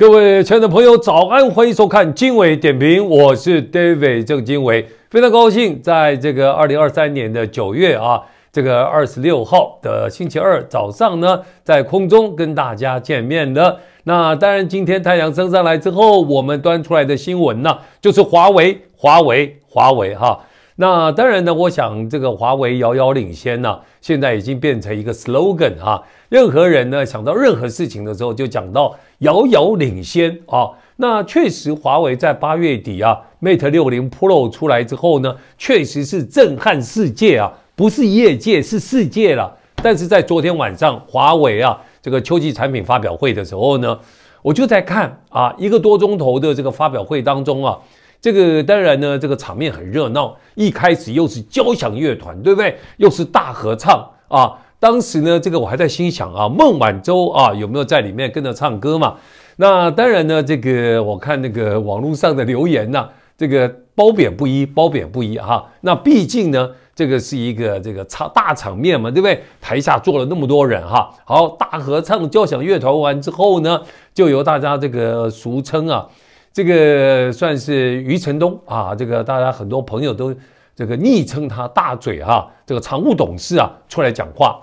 各位亲爱的朋友，早安！欢迎收看经纬点评，我是 David 郑经纬，非常高兴在这个二零二三年的九月啊，这个二十六号的星期二早上呢，在空中跟大家见面的。那当然，今天太阳升上来之后，我们端出来的新闻呢，就是华为，华为，华为哈。那当然呢，我想这个华为遥遥领先呢，现在已经变成一个 slogan 哈。任何人呢想到任何事情的时候，就讲到。遥遥领先啊！那确实，华为在八月底啊，Mate 六零 Pro 出来之后呢，确实是震撼世界啊，不是业界，是世界了。但是在昨天晚上，华为啊这个秋季产品发表会的时候呢，我就在看啊，一个多钟头的这个发表会当中啊，这个当然呢，这个场面很热闹，一开始又是交响乐团，对不对？又是大合唱啊。当时呢，这个我还在心想啊，孟晚舟啊有没有在里面跟着唱歌嘛？那当然呢，这个我看那个网络上的留言呢，这个褒贬不一，褒贬不一哈。那毕竟呢，这个是一个这个场大场面嘛，对不对？台下坐了那么多人哈。好，大合唱交响乐团完之后呢，就由大家这个俗称啊，这个算是余承东啊，这个大家很多朋友都这个昵称他大嘴哈，这个常务董事啊出来讲话。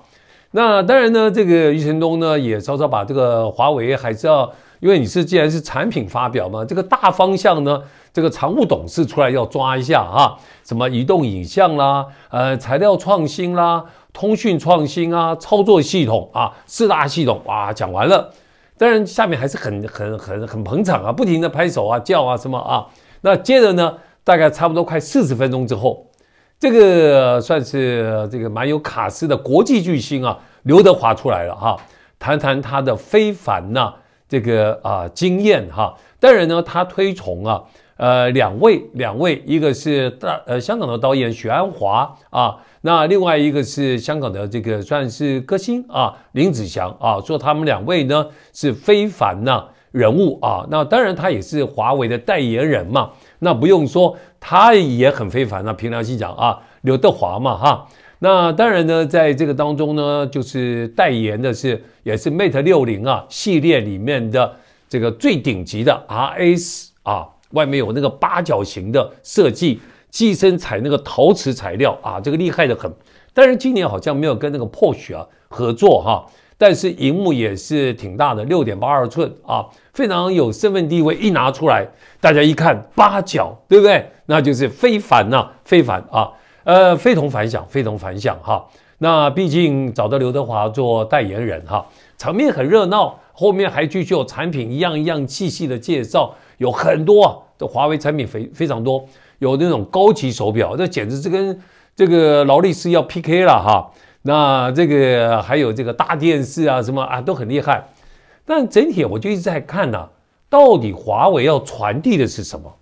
那当然呢，这个余承东呢也稍稍把这个华为，还是要，因为你是既然是产品发表嘛，这个大方向呢，这个常务董事出来要抓一下啊，什么移动影像啦，呃，材料创新啦，通讯创新啊，操作系统啊，四大系统啊讲完了，当然下面还是很很很很捧场啊，不停的拍手啊，叫啊什么啊，那接着呢，大概差不多快四十分钟之后。这个算是这个蛮有卡斯的国际巨星啊，刘德华出来了哈，谈谈他的非凡呢，这个啊经验哈。当然呢，他推崇啊，呃两位两位，一个是大呃香港的导演许鞍华啊，那另外一个是香港的这个算是歌星啊林子祥啊，说他们两位呢是非凡呢人物啊。那当然他也是华为的代言人嘛，那不用说。他也很非凡啊！凭良心讲啊，刘德华嘛哈。那当然呢，在这个当中呢，就是代言的是也是 Mate 60啊系列里面的这个最顶级的 RS 啊，外面有那个八角形的设计，机身采那个陶瓷材料啊，这个厉害的很。但是今年好像没有跟那个 Porsche 啊合作哈，但是荧幕也是挺大的，六点八二寸啊，非常有身份地位。一拿出来，大家一看八角，对不对？那就是非凡呐，非凡啊，呃，非同凡响，非同凡响哈。那毕竟找到刘德华做代言人哈，场面很热闹。后面还继续有产品一样一样细细的介绍，有很多啊，这华为产品非非常多，有那种高级手表，这简直是跟这个劳力士要 PK 了哈。那这个还有这个大电视啊什么啊都很厉害，但整体我就一直在看呐，到底华为要传递的是什么？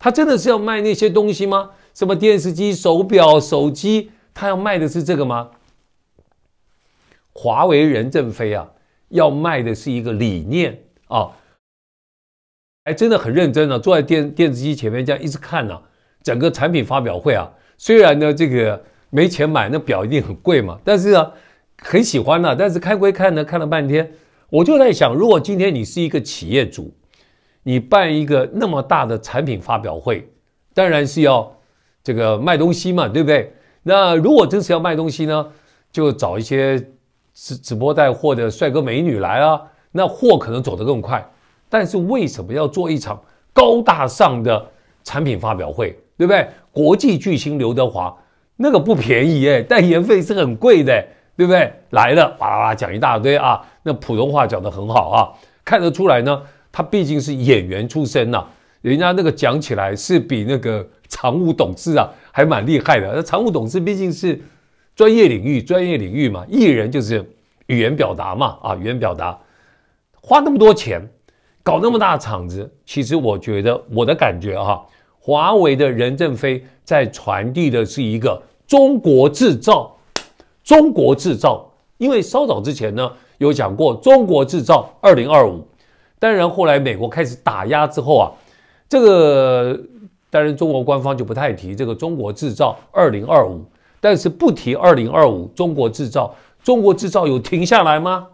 他真的是要卖那些东西吗？什么电视机、手表、手机，他要卖的是这个吗？华为任正非啊，要卖的是一个理念啊，哎，真的很认真啊，坐在电电视机前面这样一直看呢。整个产品发表会啊，虽然呢这个没钱买那表一定很贵嘛，但是啊很喜欢呢。但是开归看呢，看了半天，我就在想，如果今天你是一个企业主。你办一个那么大的产品发表会，当然是要这个卖东西嘛，对不对？那如果真是要卖东西呢，就找一些直直播带货的帅哥美女来啊，那货可能走得更快。但是为什么要做一场高大上的产品发表会，对不对？国际巨星刘德华那个不便宜哎，代言费是很贵的，对不对？来了，哇啦啦讲一大堆啊，那普通话讲得很好啊，看得出来呢。他毕竟是演员出身呐，人家那个讲起来是比那个常务董事啊还蛮厉害的。那常务董事毕竟是专业领域，专业领域嘛，艺人就是语言表达嘛，啊，语言表达，花那么多钱搞那么大场子，其实我觉得我的感觉哈，华为的任正非在传递的是一个中国制造，中国制造，因为稍早之前呢有讲过中国制造二零二五。当然，后来美国开始打压之后啊，这个当然中国官方就不太提这个“中国制造二零二五”，但是不提“二零二五中国制造”，中国制造有停下来吗？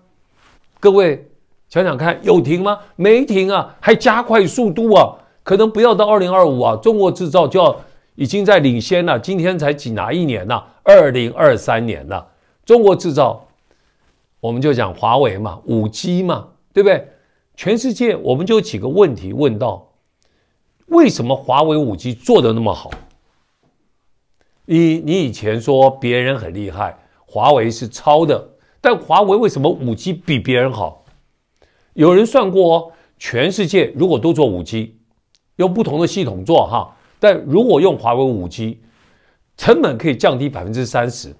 各位想想看，有停吗？没停啊，还加快速度啊！可能不要到二零二五啊，中国制造就要已经在领先了。今天才仅哪一年呢？二零二三年了。中国制造，我们就讲华为嘛，五 G 嘛，对不对？全世界，我们就几个问题问到：为什么华为五 G 做的那么好？你你以前说别人很厉害，华为是抄的，但华为为什么五 G 比别人好？有人算过，全世界如果都做五 G，用不同的系统做哈，但如果用华为五 G，成本可以降低百分之三十。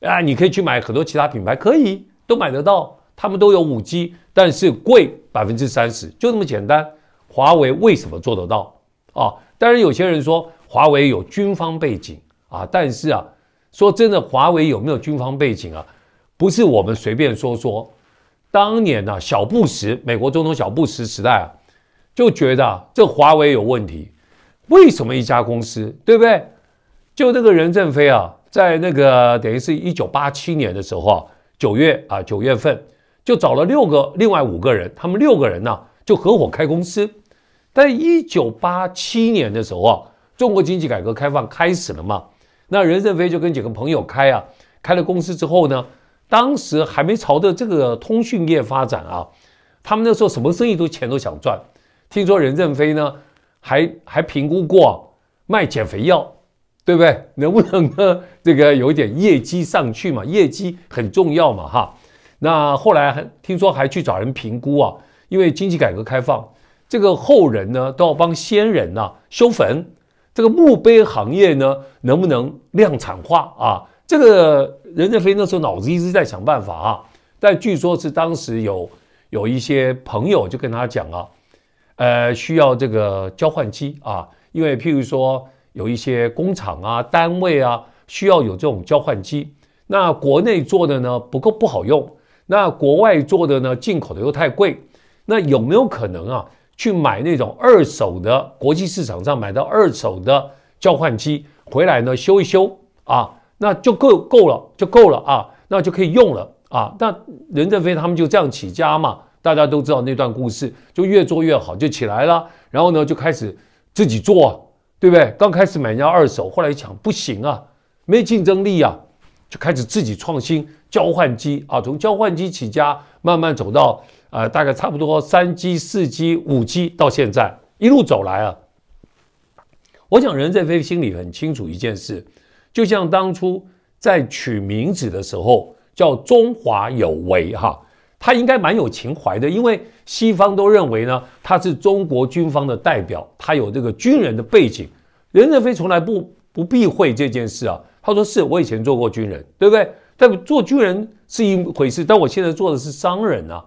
啊，你可以去买很多其他品牌，可以都买得到，他们都有五 G。但是贵百分之三十，就这么简单。华为为什么做得到啊？当然，有些人说华为有军方背景啊。但是啊，说真的，华为有没有军方背景啊？不是我们随便说说。当年呢，小布什，美国总统小布什时代啊，就觉得这华为有问题。为什么一家公司，对不对？就这个任正非啊，在那个等于是一九八七年的时候啊，九月啊，九月份。就找了六个，另外五个人，他们六个人呢就合伙开公司。在一九八七年的时候啊，中国经济改革开放开始了嘛。那任正非就跟几个朋友开啊，开了公司之后呢，当时还没朝着这个通讯业发展啊。他们那时候什么生意都钱都想赚。听说任正非呢，还还评估过卖减肥药，对不对？能不能呢？这个有一点业绩上去嘛，业绩很重要嘛，哈。那后来还听说还去找人评估啊，因为经济改革开放，这个后人呢都要帮先人呐修坟，这个墓碑行业呢能不能量产化啊？这个任正非那时候脑子一直在想办法啊，但据说是当时有有一些朋友就跟他讲啊，呃需要这个交换机啊，因为譬如说有一些工厂啊单位啊需要有这种交换机，那国内做的呢不够不好用。那国外做的呢，进口的又太贵，那有没有可能啊？去买那种二手的，国际市场上买到二手的交换机回来呢，修一修啊，那就够够了，就够了啊，那就可以用了啊。那任正非他们就这样起家嘛，大家都知道那段故事，就越做越好，就起来了。然后呢，就开始自己做，对不对？刚开始买人家二手，后来一想不行啊，没竞争力啊。就开始自己创新交换机啊，从交换机起家，慢慢走到呃，大概差不多三 G、四 G、五 G，到现在一路走来啊。我想任正非心里很清楚一件事，就像当初在取名字的时候叫“中华有为”哈，他应该蛮有情怀的，因为西方都认为呢他是中国军方的代表，他有这个军人的背景。任正非从来不不避讳这件事啊。他说：“是我以前做过军人，对不对？但做军人是一回事，但我现在做的是商人啊，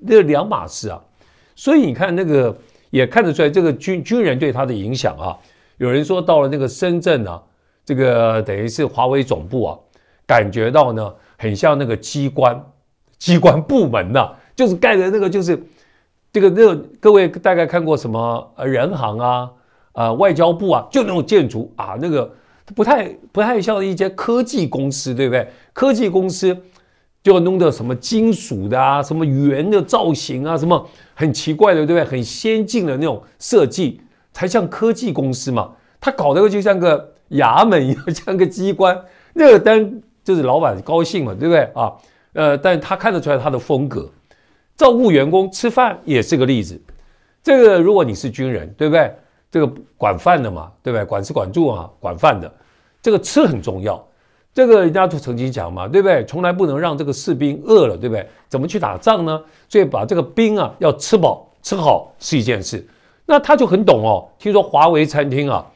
那两码事啊。所以你看，那个也看得出来，这个军军人对他的影响啊。有人说到了那个深圳啊，这个等于是华为总部啊，感觉到呢很像那个机关、机关部门呐，就是盖的那个就是这个那各位大概看过什么？呃，人行啊，啊，外交部啊，就那种建筑啊，那个。”不太不太像一家科技公司，对不对？科技公司就要弄的什么金属的啊，什么圆的造型啊，什么很奇怪的，对不对？很先进的那种设计才像科技公司嘛。他搞的就像个衙门一样，像个机关。那个单就是老板高兴嘛，对不对啊？呃，但他看得出来他的风格。照顾员工吃饭也是个例子。这个如果你是军人，对不对？这个管饭的嘛，对不对？管吃管住啊，管饭的。这个吃很重要，这个人家就曾经讲嘛，对不对？从来不能让这个士兵饿了，对不对？怎么去打仗呢？所以把这个兵啊要吃饱吃好是一件事。那他就很懂哦。听说华为餐厅啊，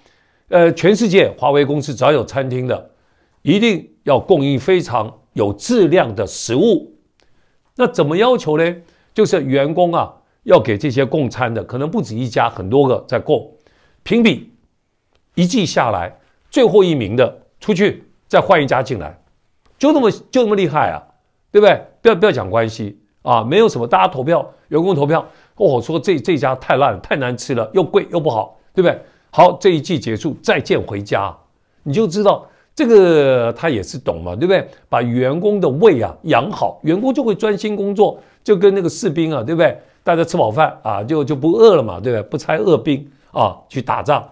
呃，全世界华为公司只要有餐厅的，一定要供应非常有质量的食物。那怎么要求呢？就是员工啊要给这些供餐的，可能不止一家，很多个在供，评比一季下来。最后一名的出去，再换一家进来，就那么就那么厉害啊，对不对？不要不要讲关系啊，没有什么，大家投票，员工投票，我说这这家太烂太难吃了，又贵又不好，对不对？好，这一季结束，再见回家，你就知道这个他也是懂嘛，对不对？把员工的胃啊养好，员工就会专心工作，就跟那个士兵啊，对不对？大家吃饱饭啊，就就不饿了嘛，对不对？不拆饿兵啊，去打仗。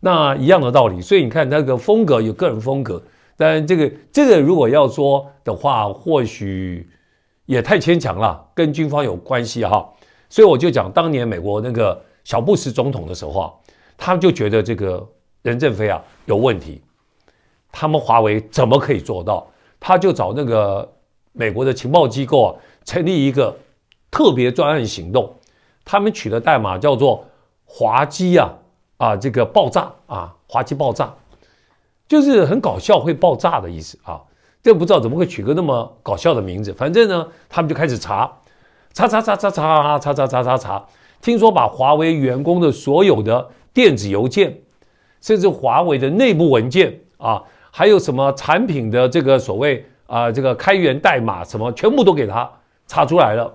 那一样的道理，所以你看那个风格有个人风格，但这个这个如果要说的话，或许也太牵强了，跟军方有关系哈。所以我就讲当年美国那个小布什总统的时候啊，他们就觉得这个任正非啊有问题，他们华为怎么可以做到？他就找那个美国的情报机构啊，成立一个特别专案行动，他们取的代码叫做“滑稽”啊。啊，这个爆炸啊，滑稽爆炸，就是很搞笑会爆炸的意思啊。这不知道怎么会取个那么搞笑的名字，反正呢，他们就开始查，查查查查查查查查查查查，听说把华为员工的所有的电子邮件，甚至华为的内部文件啊，还有什么产品的这个所谓啊这个开源代码什么，全部都给他查出来了，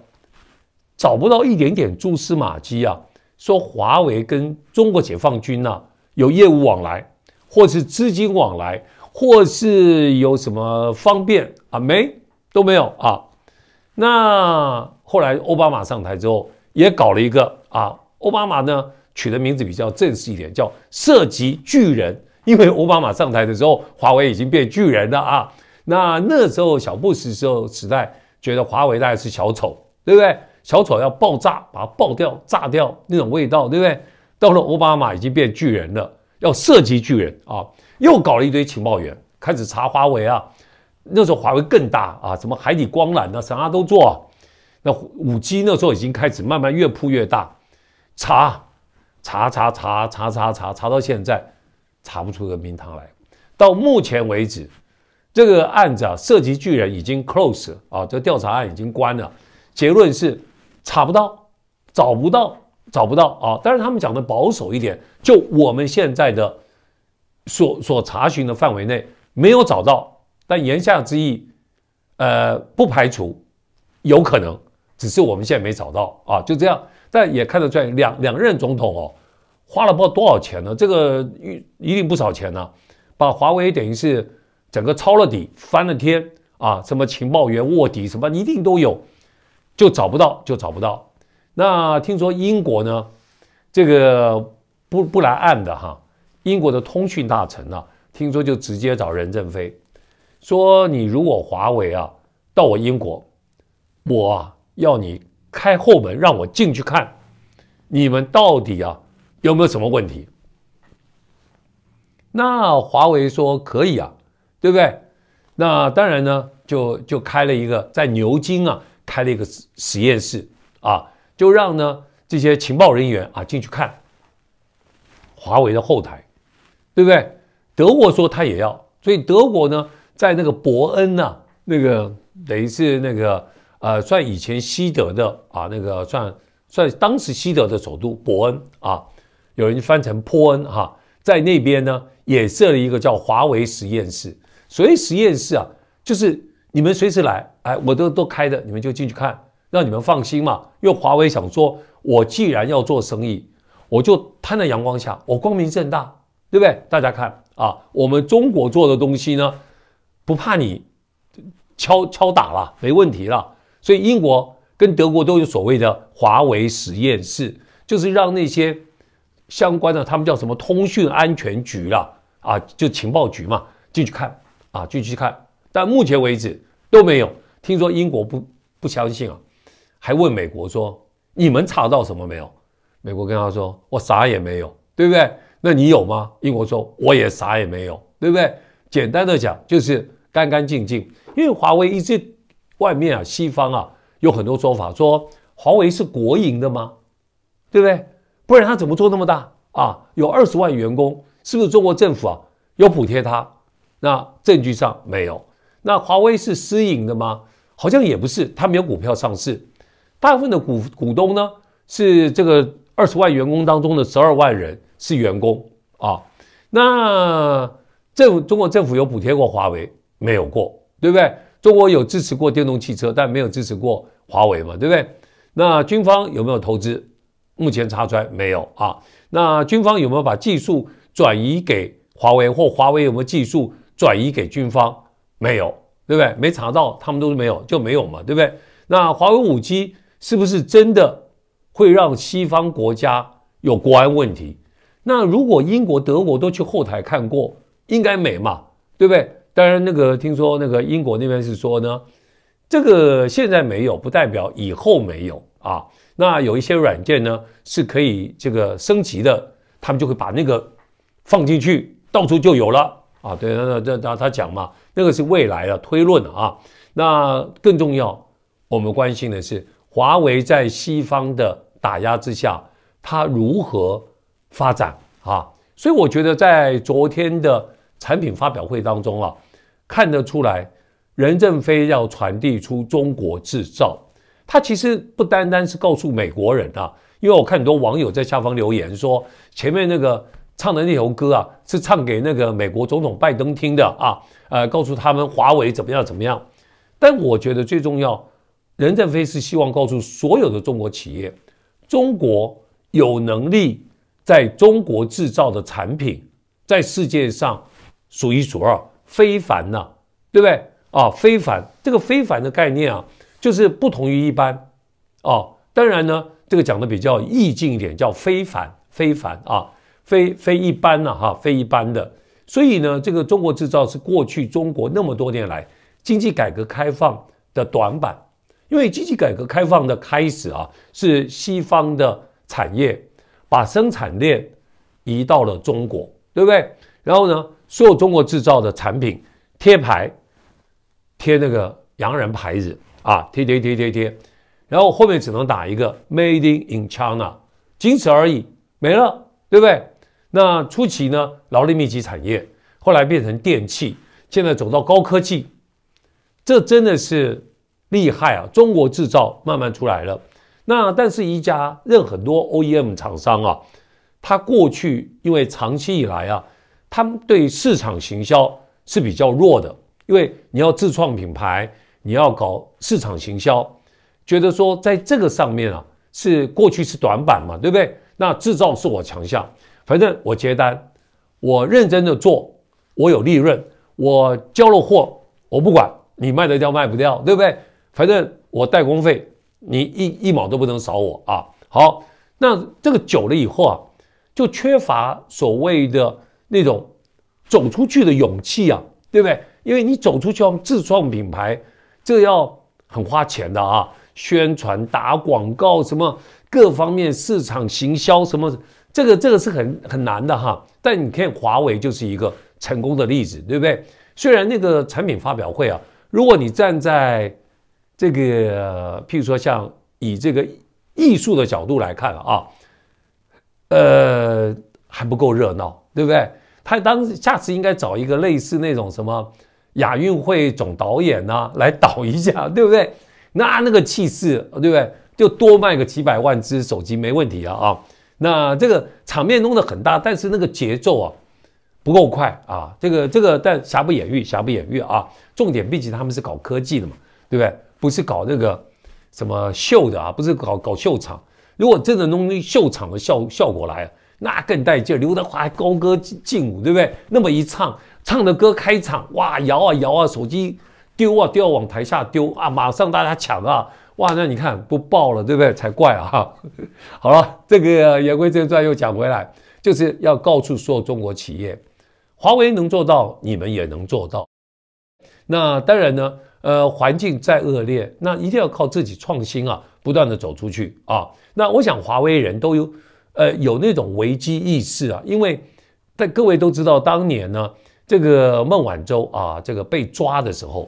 找不到一点点蛛丝马迹啊。说华为跟中国解放军呐有业务往来，或是资金往来，或是有什么方便啊？没，都没有啊。那后来奥巴马上台之后，也搞了一个啊。奥巴马呢取的名字比较正式一点，叫“涉及巨人”，因为奥巴马上台的时候，华为已经变巨人了啊。那那时候小布什时候时代，觉得华为大概是小丑，对不对？小丑要爆炸，把它爆掉、炸掉那种味道，对不对？到了奥巴马已经变巨人了，要涉及巨人啊，又搞了一堆情报员开始查华为啊。那时候华为更大啊，什么海底光缆啊，啥都做。那五 G 那时候已经开始慢慢越铺越大，查查查查查查查查到现在查不出个名堂来。到目前为止，这个案子啊涉及巨人已经 close 啊，这调查案已经关了，结论是。查不到，找不到，找不到啊！但是他们讲的保守一点，就我们现在的所所查询的范围内没有找到，但言下之意，呃，不排除有可能，只是我们现在没找到啊，就这样。但也看得出来，两两任总统哦，花了不知道多少钱呢？这个一一定不少钱呢，把华为等于是整个抄了底，翻了天啊！什么情报员、卧底，什么一定都有。就找不到，就找不到。那听说英国呢，这个不不来暗的哈，英国的通讯大臣呢，听说就直接找任正非，说你如果华为啊到我英国，我啊要你开后门让我进去看，你们到底啊有没有什么问题？那华为说可以啊，对不对？那当然呢，就就开了一个在牛津啊。开了一个实验室啊，就让呢这些情报人员啊进去看华为的后台，对不对？德国说他也要，所以德国呢在那个伯恩呐，那个等于是那个呃算以前西德的啊，那个算算当时西德的首都伯恩啊，有人翻成珀恩哈，在那边呢也设了一个叫华为实验室。所谓实验室啊，就是。你们随时来，哎，我都都开着，你们就进去看。让你们放心嘛，因为华为想说，我既然要做生意，我就摊在阳光下，我光明正大，对不对？大家看啊，我们中国做的东西呢，不怕你敲敲打了，没问题了。所以英国跟德国都有所谓的华为实验室，就是让那些相关的，他们叫什么通讯安全局了啊，就情报局嘛，进去看啊，进去看。但目前为止都没有听说英国不不相信啊，还问美国说你们查到什么没有？美国跟他说我啥也没有，对不对？那你有吗？英国说我也啥也没有，对不对？简单的讲就是干干净净。因为华为一直外面啊，西方啊有很多说法说华为是国营的吗？对不对？不然他怎么做那么大啊？有二十万员工，是不是中国政府啊有补贴他？那证据上没有。那华为是私营的吗？好像也不是，它没有股票上市，大部分的股股东呢是这个二十万员工当中的十二万人是员工啊。那政中国政府有补贴过华为没有过，对不对？中国有支持过电动汽车，但没有支持过华为嘛，对不对？那军方有没有投资？目前查出来没有啊。那军方有没有把技术转移给华为，或华为有没有技术转移给军方？没有，对不对？没查到，他们都是没有，就没有嘛，对不对？那华为五 G 是不是真的会让西方国家有国安问题？那如果英国、德国都去后台看过，应该没嘛，对不对？当然，那个听说那个英国那边是说呢，这个现在没有，不代表以后没有啊。那有一些软件呢是可以这个升级的，他们就会把那个放进去，到处就有了啊。对，那那那他讲嘛。那个是未来的推论啊，那更重要，我们关心的是华为在西方的打压之下，它如何发展啊？所以我觉得在昨天的产品发表会当中啊，看得出来，任正非要传递出中国制造。他其实不单单是告诉美国人啊，因为我看很多网友在下方留言说，前面那个唱的那首歌啊，是唱给那个美国总统拜登听的啊。呃，告诉他们华为怎么样怎么样，但我觉得最重要，任正非是希望告诉所有的中国企业，中国有能力，在中国制造的产品在世界上数一数二，非凡呢，对不对？啊，非凡这个非凡的概念啊，就是不同于一般啊。当然呢，这个讲的比较意境一点，叫非凡非凡啊，非非一般了哈，非一般的。所以呢，这个中国制造是过去中国那么多年来经济改革开放的短板，因为经济改革开放的开始啊，是西方的产业把生产链移到了中国，对不对？然后呢，所有中国制造的产品贴牌，贴那个洋人牌子啊，贴贴贴贴贴，然后后面只能打一个 Made in China，仅此而已，没了，对不对？那初期呢，劳力密集产业，后来变成电器，现在走到高科技，这真的是厉害啊！中国制造慢慢出来了。那但是，宜家任很多 OEM 厂商啊，他过去因为长期以来啊，他们对市场行销是比较弱的，因为你要自创品牌，你要搞市场行销，觉得说在这个上面啊，是过去是短板嘛，对不对？那制造是我强项。反正我接单，我认真的做，我有利润，我交了货，我不管你卖得掉卖不掉，对不对？反正我代工费，你一一毛都不能少我啊。好，那这个久了以后啊，就缺乏所谓的那种走出去的勇气啊，对不对？因为你走出去自创品牌，这要很花钱的啊，宣传、打广告，什么各方面市场行销什么。这个这个是很很难的哈，但你看华为就是一个成功的例子，对不对？虽然那个产品发表会啊，如果你站在这个，譬如说像以这个艺术的角度来看啊，呃，还不够热闹，对不对？他当下次应该找一个类似那种什么亚运会总导演呐来导一下，对不对？那那个气势，对不对？就多卖个几百万只手机没问题了啊。那这个场面弄得很大，但是那个节奏啊不够快啊，这个这个，但瑕不掩瑜，瑕不掩瑜啊。重点毕竟他们是搞科技的嘛，对不对？不是搞那个什么秀的啊，不是搞搞秀场。如果真的弄秀场的效效果来，那更带劲。刘德华还高歌劲舞，对不对？那么一唱唱的歌开场，哇，摇啊摇啊，手机丢啊丢，往台下丢啊，马上大家抢啊。哇，那你看不爆了，对不对？才怪啊！好了，这个言归正传，又讲回来，就是要告诉所有中国企业，华为能做到，你们也能做到。那当然呢，呃，环境再恶劣，那一定要靠自己创新啊，不断的走出去啊。那我想，华为人都有，呃，有那种危机意识啊，因为在各位都知道，当年呢，这个孟晚舟啊，这个被抓的时候，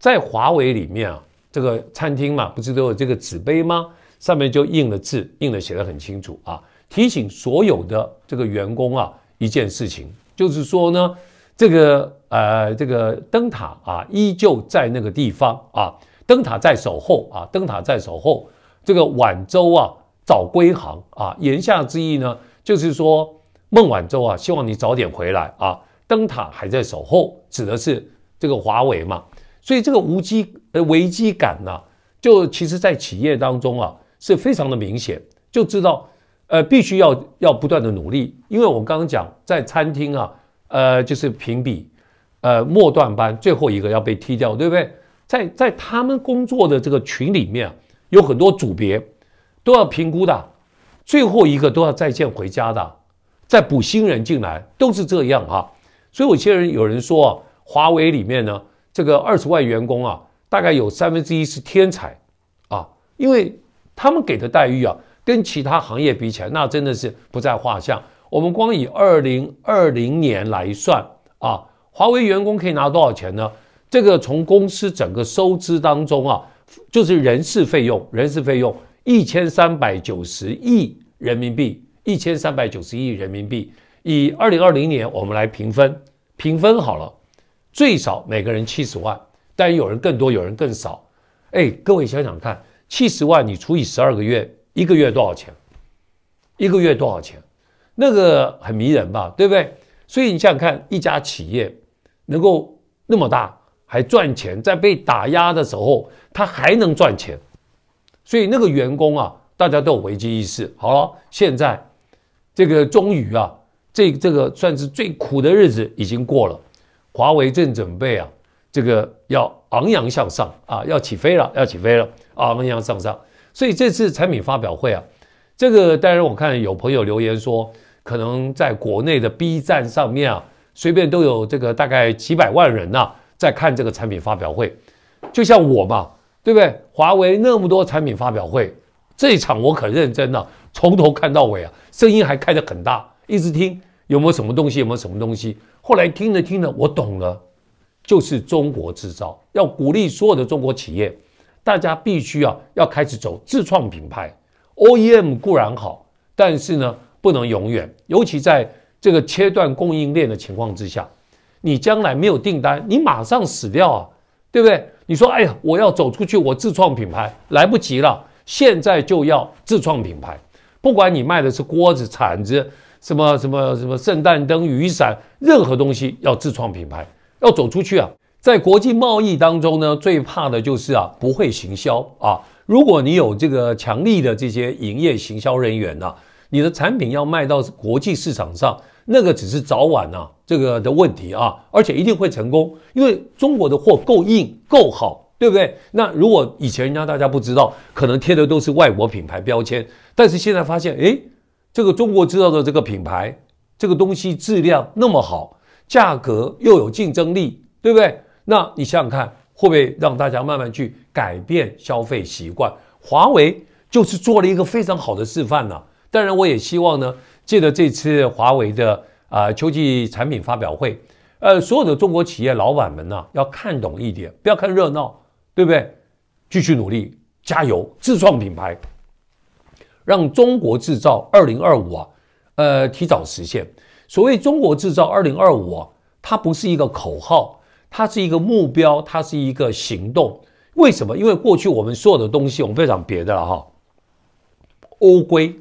在华为里面啊。这个餐厅嘛，不是都有这个纸杯吗？上面就印了字，印了写的很清楚啊，提醒所有的这个员工啊，一件事情，就是说呢，这个呃，这个灯塔啊，依旧在那个地方啊，灯塔在守候啊，灯塔在守候，这个晚舟啊，早归航啊，言下之意呢，就是说孟晚舟啊，希望你早点回来啊，灯塔还在守候，指的是这个华为嘛。所以这个危机呃危机感呢，就其实，在企业当中啊，是非常的明显，就知道，呃，必须要要不断的努力，因为我刚刚讲在餐厅啊，呃，就是评比，呃，末段班最后一个要被踢掉，对不对？在在他们工作的这个群里面，有很多组别都要评估的，最后一个都要再见回家的，再补新人进来，都是这样啊。所以有些人有人说啊，华为里面呢。这个二十万员工啊，大概有三分之一是天才，啊，因为他们给的待遇啊，跟其他行业比起来，那真的是不在话下。我们光以二零二零年来算啊，华为员工可以拿多少钱呢？这个从公司整个收支当中啊，就是人事费用，人事费用一千三百九十亿人民币，一千三百九十亿人民币，以二零二零年我们来平分，平分好了。最少每个人七十万，但有人更多，有人更少。哎，各位想想看，七十万你除以十二个月，一个月多少钱？一个月多少钱？那个很迷人吧，对不对？所以你想想看，一家企业能够那么大还赚钱，在被打压的时候，他还能赚钱。所以那个员工啊，大家都有危机意识。好了，现在这个终于啊，这这个算是最苦的日子已经过了。华为正准备啊，这个要昂扬向上啊，要起飞了，要起飞了，昂扬向上。所以这次产品发表会啊，这个当然我看有朋友留言说，可能在国内的 B 站上面啊，随便都有这个大概几百万人呐在看这个产品发表会。就像我嘛，对不对？华为那么多产品发表会，这一场我可认真了，从头看到尾啊，声音还开得很大，一直听有没有什么东西，有没有什么东西。后来听着听着，我懂了，就是中国制造要鼓励所有的中国企业，大家必须啊要开始走自创品牌。OEM 固然好，但是呢不能永远，尤其在这个切断供应链的情况之下，你将来没有订单，你马上死掉啊，对不对？你说哎呀，我要走出去，我自创品牌来不及了，现在就要自创品牌，不管你卖的是锅子、铲子。什么什么什么圣诞灯、雨伞，任何东西要自创品牌，要走出去啊！在国际贸易当中呢，最怕的就是啊，不会行销啊。如果你有这个强力的这些营业行销人员呢，你的产品要卖到国际市场上，那个只是早晚呢，这个的问题啊，而且一定会成功，因为中国的货够硬够好，对不对？那如果以前人家大家不知道，可能贴的都是外国品牌标签，但是现在发现，诶，这个中国制造的这个品牌，这个东西质量那么好，价格又有竞争力，对不对？那你想想看，会不会让大家慢慢去改变消费习惯？华为就是做了一个非常好的示范呢。当然，我也希望呢，借着这次华为的啊秋季产品发表会，呃，所有的中国企业老板们呢，要看懂一点，不要看热闹，对不对？继续努力，加油，自创品牌。让中国制造二零二五啊，呃，提早实现。所谓中国制造二零二五啊，它不是一个口号，它是一个目标，它是一个行动。为什么？因为过去我们所有的东西，我们不讲别的了哈，欧规、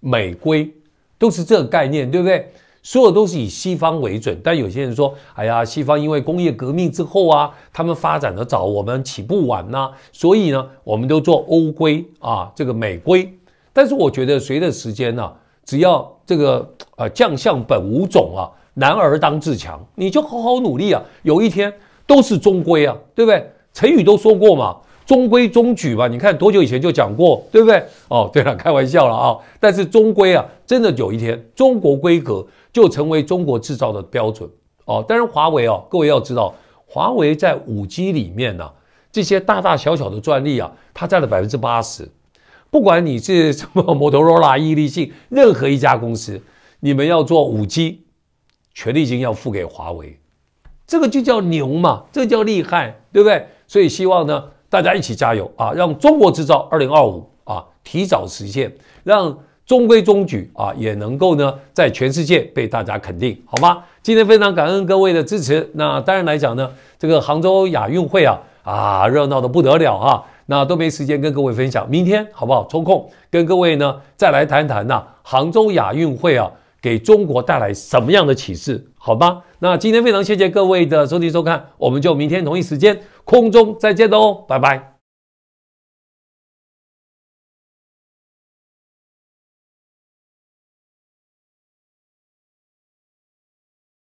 美规都是这个概念，对不对？所有都是以西方为准。但有些人说，哎呀，西方因为工业革命之后啊，他们发展的早，我们起步晚呐，所以呢，我们都做欧规啊，这个美规。但是我觉得，随着时间呢，只要这个啊，将相本无种啊，男儿当自强，你就好好努力啊，有一天都是中规啊，对不对？成语都说过嘛，中规中矩吧。你看多久以前就讲过，对不对？哦，对了，开玩笑了啊。但是中规啊，真的有一天，中国规格就成为中国制造的标准哦。当然，华为哦，各位要知道，华为在五 G 里面呢，这些大大小小的专利啊，它占了百分之八十。不管你是什么摩托罗拉、伊利信，任何一家公司，你们要做五 G，权利金要付给华为，这个就叫牛嘛，这叫厉害，对不对？所以希望呢，大家一起加油啊，让中国制造二零二五啊提早实现，让中规中矩啊也能够呢在全世界被大家肯定，好吗？今天非常感恩各位的支持。那当然来讲呢，这个杭州亚运会啊啊热闹的不得了啊。那都没时间跟各位分享，明天好不好抽空跟各位呢再来谈谈呐？杭州亚运会啊，给中国带来什么样的启示？好吗？那今天非常谢谢各位的收听收看，我们就明天同一时间空中再见喽，拜拜。